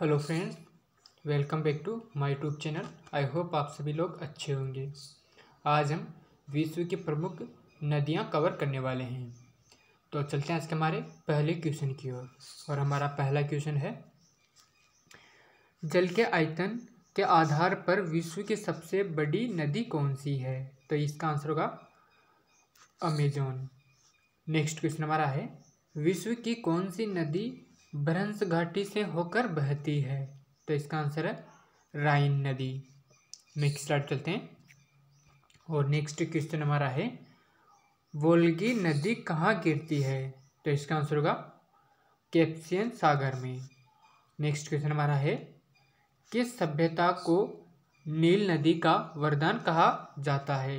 hello friends welcome back to my YouTube channel I hope आप सभी लोग अच्छे होंगे आज हम विश्व की प्रमुख नदियां कवर करने वाले हैं तो चलते हैं आज के हमारे पहले क्वेश्चन की ओर और हमारा पहला क्वेश्चन है जल के आयतन के आधार पर विश्व की सबसे बड़ी नदी कौन सी है तो इसका आंसर होगा अमेजोन नेक्स्ट क्वेश्चन हमारा है विश्व की कौन सी नदी ब्रंस घाटी से होकर बहती है तो इसका आंसर है राइन नदी नेक्स्ट स्लाइड चलते हैं और नेक्स्ट क्वेश्चन हमारा है वोल्गी नदी कहाँ गिरती है तो इसका आंसर होगा कैप्सियन सागर में नेक्स्ट क्वेश्चन हमारा है किस सभ्यता को नील नदी का वरदान कहा जाता है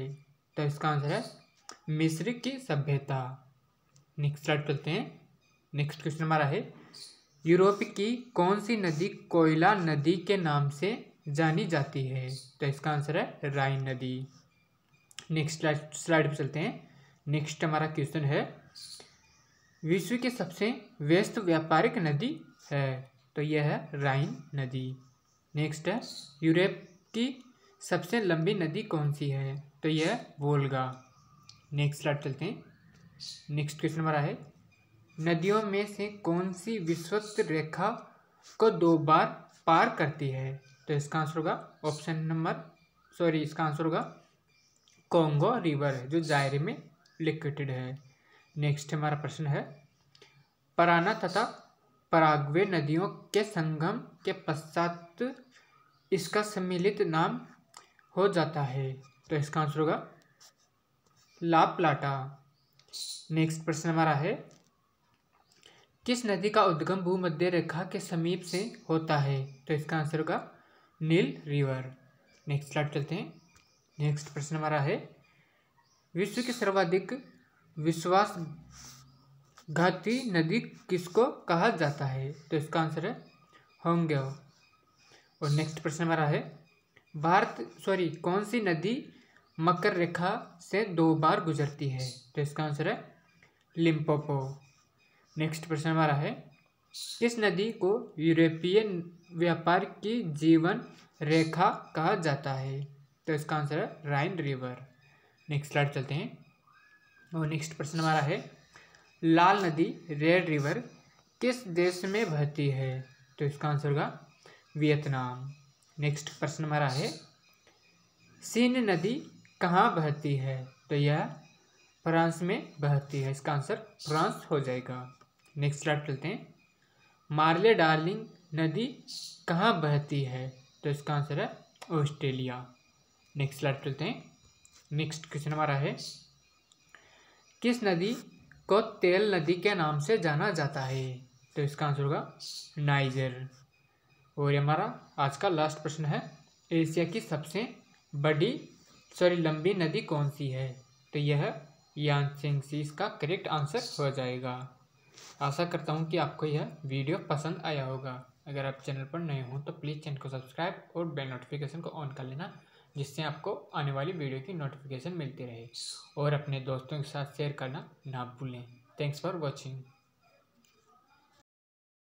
तो इसका आंसर है मिस्र की सभ्यता नेक्स्ट स्लाइड चलते हैं नेक्स्ट क्वेश्चन हमारा है यूरोप की कौन सी नदी कोयला नदी के नाम से जानी जाती है तो इसका आंसर है राइन नदी नेक्स्ट स्लाइड पर चलते हैं नेक्स्ट हमारा क्वेश्चन है विश्व के सबसे व्यस्त व्यापारिक नदी है तो यह है राइन नदी नेक्स्ट है यूरोप की सबसे लंबी नदी कौन सी है तो यह वोल्गा नेक्स्ट स्लाइड चलते हैं नेक्स्ट क्वेश्चन हमारा है नदियों में से कौन सी विश्वस्त रेखा को दो बार पार करती है तो इसका आंसर होगा ऑप्शन नंबर सॉरी इसका आंसर होगा कोंगो रिवर है जो जायरे में लिक्विटेड है नेक्स्ट हमारा प्रश्न है पराना तथा पराग्वे नदियों के संगम के पश्चात इसका सम्मिलित नाम हो जाता है तो इसका आंसर होगा लाप्लाटा नेक्स्ट प्रश्न हमारा है किस नदी का उद्गम भूमध्य रेखा के समीप से होता है तो इसका आंसर होगा नील रिवर नेक्स्ट स्लाइड चलते हैं नेक्स्ट प्रश्न हमारा है विश्व की सर्वाधिक विश्वास घाती नदी किसको कहा जाता है तो इसका आंसर है होंग और नेक्स्ट प्रश्न हमारा है भारत सॉरी कौन सी नदी मकर रेखा से दो बार गुजरती है तो इसका आंसर है लिम्पोपो नेक्स्ट प्रश्न हमारा है किस नदी को यूरोपीय व्यापार की जीवन रेखा कहा जाता है तो इसका आंसर है राइन रिवर नेक्स्ट स्लाइड चलते हैं और नेक्स्ट प्रश्न हमारा है लाल नदी रेड रिवर किस देश में बहती है तो इसका आंसर होगा वियतनाम नेक्स्ट प्रश्न हमारा है सीन नदी कहाँ बहती है तो यह फ्रांस में बहती है इसका आंसर फ्रांस हो जाएगा नेक्स्ट स्लाइड चलते हैं मार्ले डार्लिंग नदी कहाँ बहती है तो इसका आंसर है ऑस्ट्रेलिया नेक्स्ट स्लाइड चलते हैं नेक्स्ट क्वेश्चन हमारा है किस नदी को तेल नदी के नाम से जाना जाता है तो इसका आंसर होगा नाइजर और ये हमारा आज का लास्ट प्रश्न है एशिया की सबसे बड़ी सॉरी लंबी नदी कौन सी है तो यह सिंह सी इसका करेक्ट आंसर हो जाएगा आशा करता हूँ कि आपको यह वीडियो पसंद आया होगा अगर आप चैनल पर नए हों तो प्लीज़ चैनल को सब्सक्राइब और बेल नोटिफिकेशन को ऑन कर लेना जिससे आपको आने वाली वीडियो की नोटिफिकेशन मिलती रहे और अपने दोस्तों के साथ शेयर करना ना भूलें थैंक्स फॉर वॉचिंग